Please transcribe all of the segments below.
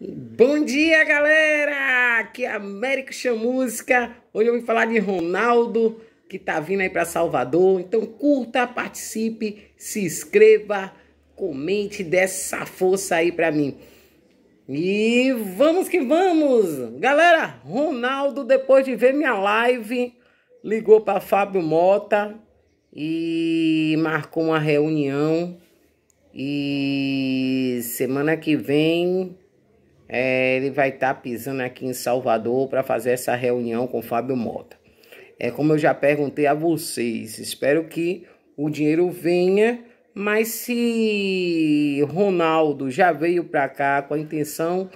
Bom dia, galera! Aqui é Américo Chamusca. Hoje eu vim falar de Ronaldo, que tá vindo aí para Salvador. Então curta, participe, se inscreva, comente, dê essa força aí para mim. E vamos que vamos! Galera, Ronaldo, depois de ver minha live, ligou para Fábio Mota e marcou uma reunião. E semana que vem é, ele vai estar tá pisando aqui em Salvador para fazer essa reunião com Fábio Mota. É como eu já perguntei a vocês, espero que o dinheiro venha, mas se Ronaldo já veio para cá com a intenção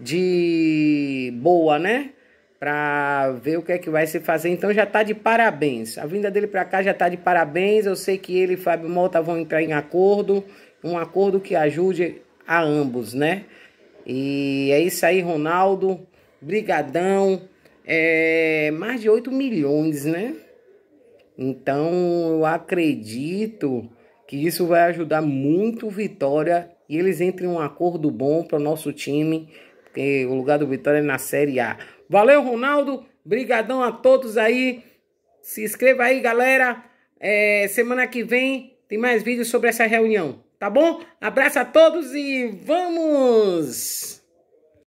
de boa, né? Para ver o que é que vai se fazer. Então já está de parabéns. A vinda dele para cá já está de parabéns. Eu sei que ele e Fábio Mota vão entrar em acordo, um acordo que ajude a ambos, né? E é isso aí, Ronaldo. Brigadão. É, mais de 8 milhões, né? Então, eu acredito que isso vai ajudar muito o Vitória e eles entrem um acordo bom para o nosso time, porque o lugar do Vitória é na Série A. Valeu, Ronaldo. Brigadão a todos aí. Se inscreva aí, galera. É, semana que vem tem mais vídeos sobre essa reunião, tá bom? Abraço a todos e vamos!